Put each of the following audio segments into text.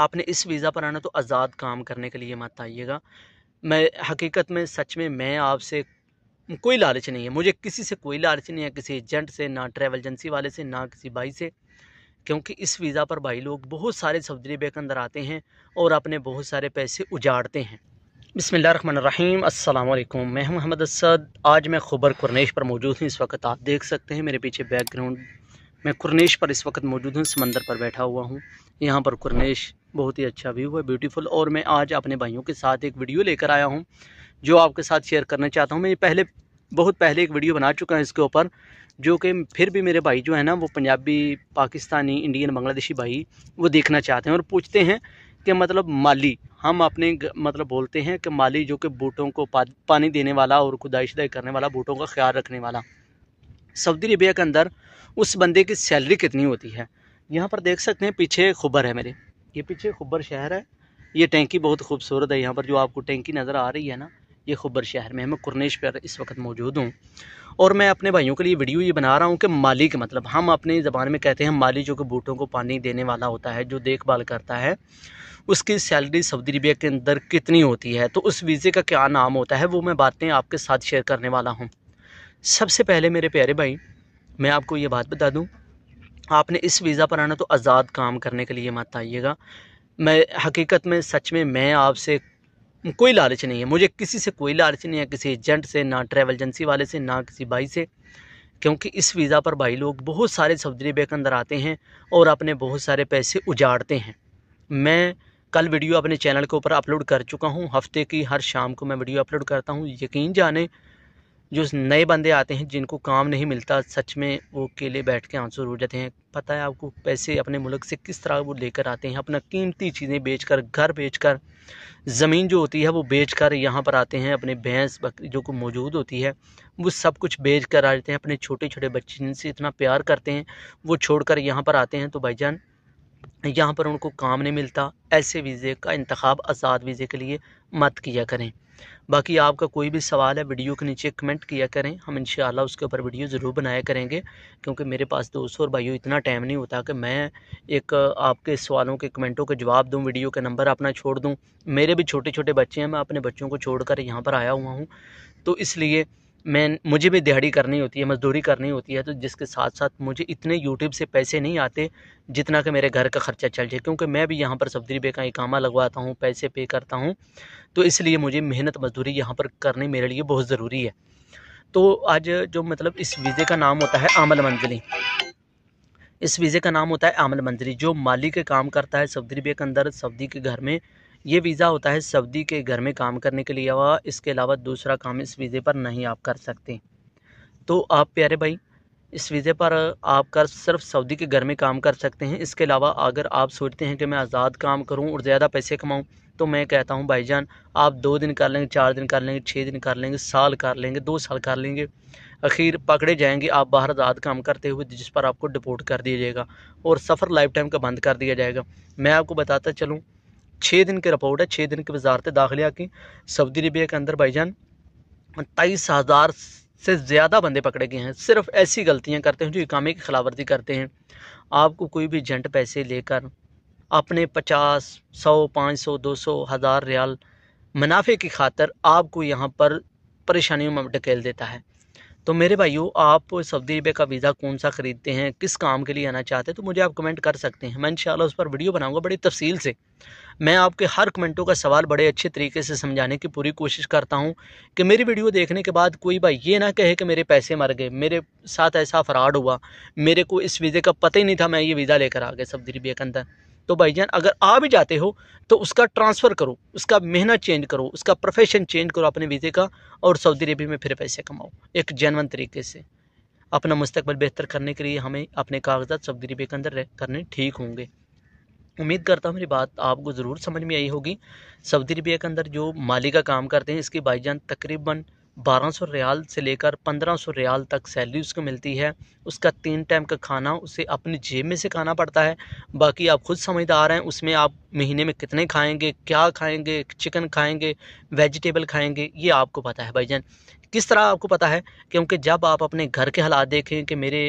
आपने इस वीज़ा पर आना तो आज़ाद काम करने के लिए मत आइएगा मैं हकीकत में सच में मैं आपसे कोई लालच नहीं है मुझे किसी से कोई लालच नहीं है किसी एजेंट से ना ट्रैवल एजेंसी वाले से ना किसी भाई से क्योंकि इस वीज़ा पर भाई लोग बहुत सारे सऊदी बेक के अंदर आते हैं और अपने बहुत सारे पैसे उजाड़ते हैं बसमिल रहीम अल्लाम मैं मोहम्मद असद आज मैं खुबर कुरनेश पर मौजूद हूँ इस वक्त आप देख सकते हैं मेरे पीछे बैकग्राउंड मैं कुरनेश पर इस वक्त मौजूद हूँ समंदर पर बैठा हुआ हूँ यहाँ पर कुरनेश बहुत ही अच्छा व्यू है ब्यूटीफुल और मैं आज अपने भाइयों के साथ एक वीडियो लेकर आया हूँ जो आपके साथ शेयर करना चाहता हूँ मैं पहले बहुत पहले एक वीडियो बना चुका हूँ इसके ऊपर जो कि फिर भी मेरे भाई जो है ना वो पंजाबी पाकिस्तानी इंडियन बांग्लादेशी भाई वो देखना चाहते हैं और पूछते हैं कि मतलब माली हम अपने मतलब बोलते हैं कि माली जो कि बूटों को पानी देने वाला और खुदाई शुदाई करने वाला बूटों का ख्याल रखने वाला सऊदी अरबिया के अंदर उस बंदे की सैलरी कितनी होती है यहाँ पर देख सकते हैं पीछे खुबर है मेरे ये पीछे खुबर शहर है ये टेंकी बहुत खूबसूरत है यहाँ पर जो आपको टेंकी नज़र आ रही है ना ये खुबर शहर में है मैं कुरनेश पर इस वक्त मौजूद हूँ और मैं अपने भाइयों के लिए वीडियो ये बना रहा हूँ कि माली के मतलब हम अपने ज़बान में कहते हैं माली जो कि बूटों को पानी देने वाला होता है जो देखभाल करता है उसकी सैलरी सऊदी अरबिया के अंदर कितनी होती है तो उस वीज़े का क्या नाम होता है वो मैं बातें आपके साथ शेयर करने वाला हूँ सबसे पहले मेरे प्यारे भाई मैं आपको ये बात बता दूँ आपने इस वीज़ा पर आना तो आज़ाद काम करने के लिए मत आइएगा मैं हकीकत में सच में मैं आपसे कोई लालच नहीं है मुझे किसी से कोई लालच नहीं है किसी एजेंट से ना ट्रैवल एजेंसी वाले से ना किसी भाई से क्योंकि इस वीज़ा पर भाई लोग बहुत सारे सऊदी अरब के अंदर आते हैं और अपने बहुत सारे पैसे उजाड़ते हैं मैं कल वीडियो अपने चैनल के ऊपर अपलोड कर चुका हूँ हफ्ते की हर शाम को मैं वीडियो अपलोड करता हूँ यकीन जाने जो नए बंदे आते हैं जिनको काम नहीं मिलता सच में वो केले बैठ के आंसू हो जाते हैं पता है आपको पैसे अपने मुल्क से किस तरह वो लेकर आते हैं अपना कीमती चीज़ें बेचकर घर बेचकर ज़मीन जो होती है वो बेचकर यहाँ पर आते हैं अपने भैंस बकरी जो को मौजूद होती है वो सब कुछ बेच कर आ जाते हैं अपने छोटे छोटे बच्चे जिनसे इतना प्यार करते हैं वो छोड़ कर यहाँ पर आते हैं तो भाई जान यहाँ पर उनको काम नहीं मिलता ऐसे वीज़े का इंतखब आज़ाद वीज़े के लिए मत किया करें बाकी आपका कोई भी सवाल है वीडियो के नीचे कमेंट किया करें हम इन उसके ऊपर वीडियो ज़रूर बनाया करेंगे क्योंकि मेरे पास दोस्तों और भाइयों इतना टाइम नहीं होता कि मैं एक आपके सवालों के कमेंटों के जवाब दूँ वीडियो के नंबर अपना छोड़ दूँ मेरे भी छोटे छोटे बच्चे हैं मैं अपने बच्चों को छोड़ कर यहाँ पर आया हुआ हूँ तो इसलिए मैं मुझे भी दिहाड़ी करनी होती है मजदूरी करनी होती है तो जिसके साथ साथ मुझे इतने यूट्यूब से पैसे नहीं आते जितना कि मेरे घर का ख़र्चा चल जाए क्योंकि मैं भी यहाँ पर सब्जी बे का इकामा लगवाता हूँ पैसे पे करता हूँ तो इसलिए मुझे मेहनत मजदूरी यहाँ पर करनी मेरे लिए बहुत ज़रूरी है तो आज जो मतलब इस वीज़े का नाम होता है आमल मंजिली इस वीज़े का नाम होता है आमल मंजिली जो माली के काम करता है सब्जी बे के अंदर सब्जी के घर में ये वीज़ा होता है सऊदी के घर में काम करने के लिए व इसके अलावा दूसरा काम इस वीज़े पर नहीं आप कर सकते तो आप प्यारे भाई इस वीज़े पर आप कर सिर्फ सऊदी के घर में काम कर सकते हैं इसके अलावा अगर आप सोचते हैं कि मैं आज़ाद काम करूं और ज़्यादा पैसे कमाऊं तो मैं कहता हूं भाईजान आप दो दिन कर लेंगे चार दिन कर लेंगे छः दिन कर लेंगे साल कर लेंगे दो साल कर लेंगे आखिर पकड़े जाएंगे आप बाहर आज़ाद काम करते हुए जिस पर आपको डिपोर्ट कर दिया जाएगा और सफ़र लाइफ टाइम का बंद कर दिया जाएगा मैं आपको बताता चलूँ छः दिन की रिपोर्ट है छः दिन की वजारत दाखिलिया की सऊदी अरबिया के अंदर भाईजान तेईस हज़ार से ज़्यादा बंदे पकड़े गए हैं सिर्फ ऐसी गलतियाँ करते हैं जो इकामे की खिलाफवर्जी करते हैं आपको कोई भी जेंट पैसे लेकर अपने पचास सौ पाँच सौ दो सौ हज़ार रियाल मुनाफे की खातर आपको यहाँ पर परेशानियों में ढकेल देता है तो मेरे भाइयों आप सऊदी अरबिया का वीज़ा कौन सा ख़रीदते हैं किस काम के लिए आना चाहते हैं तो मुझे आप कमेंट कर सकते हैं मैं इन उस पर वीडियो बनाऊँगा बड़ी तफसील से मैं आपके हर कमेंटों का सवाल बड़े अच्छे तरीके से समझाने की पूरी कोशिश करता हूँ कि मेरी वीडियो देखने के बाद कोई भाई ये ना कहे कि मेरे पैसे मर गए मेरे साथ ऐसा फ्रॉड हुआ मेरे को इस वीज़े का पता ही नहीं था मैं ये वीज़ा लेकर आ गया सऊदी अरबिया के अंदर तो जान अगर आ भी जाते हो तो उसका ट्रांसफ़र करो उसका मेहनत चेंज करो उसका प्रोफेशन चेंज करो अपने वीज़े का और सऊदी अरबिया में फिर पैसे कमाओ एक जैनवन तरीके से अपना मुस्तबल बेहतर करने के लिए हमें अपने कागजात सऊदी अरबी के अंदर करने ठीक होंगे उम्मीद करता हूँ मेरी बात आपको ज़रूर समझ में आई होगी सऊदी अरबिया के अंदर जो माली का काम करते हैं इसकी भाईजान तकरीबन बारह सौ रियाल से लेकर पंद्रह सौ रियाल तक सैलरी उसको मिलती है उसका तीन टाइम का खाना उसे अपनी जेब में से खाना पड़ता है बाकी आप खुद समझदार हैं उसमें आप महीने में कितने खाएंगे क्या खाएंगे चिकन खाएंगे वेजिटेबल खाएंगे ये आपको पता है भाईजान किस तरह आपको पता है क्योंकि जब आप अपने घर के हालात देखें कि मेरे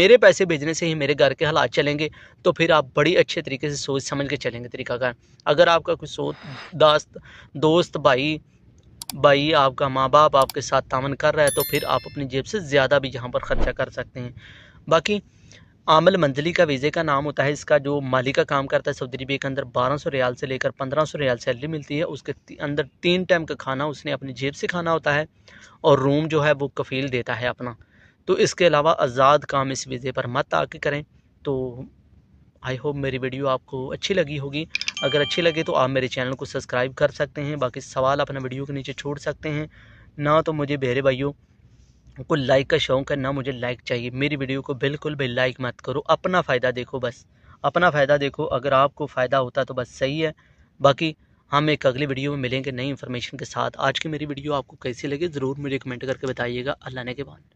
मेरे पैसे भेजने से ही मेरे घर के हालात चलेंगे तो फिर आप बड़ी अच्छे तरीके से सोच समझ के चलेंगे तरीकाकार अगर आपका कोई सो दास्त दोस्त भाई भाई आपका माँ बाप आपके साथ तावन कर रहा है तो फिर आप अपनी जेब से ज़्यादा भी यहाँ पर ख़र्चा कर सकते हैं बाकी आमल मंजिली का वीज़े का नाम होता है इसका जो माली का काम करता है सऊदी अरबिया के अंदर बारह सौ रियाल से लेकर पंद्रह सौ रियाल सैलरी मिलती है उसके अंदर तीन टाइम का खाना उसने अपनी जेब से खाना होता है और रूम जो है वो कफ़ील देता है अपना तो इसके अलावा आज़ाद काम इस वीज़े पर मत आके करें तो आई होप मेरी वीडियो आपको अच्छी लगी होगी अगर अच्छी लगे तो आप मेरे चैनल को सब्सक्राइब कर सकते हैं बाकी सवाल अपना वीडियो के नीचे छोड़ सकते हैं ना तो मुझे बेहरे भाइयों को लाइक का शौक है ना मुझे लाइक चाहिए मेरी वीडियो को बिल्कुल भी लाइक मत करो अपना फ़ायदा देखो बस अपना फ़ायदा देखो अगर आपको फ़ायदा होता तो बस सही है बाकी हम एक अगली वीडियो में मिलेंगे नई इन्फॉर्मेशन के साथ आज की मेरी वीडियो आपको कैसी लगी ज़रूर मुझे कमेंट करके बताइएगा अल्लाह ने के बाद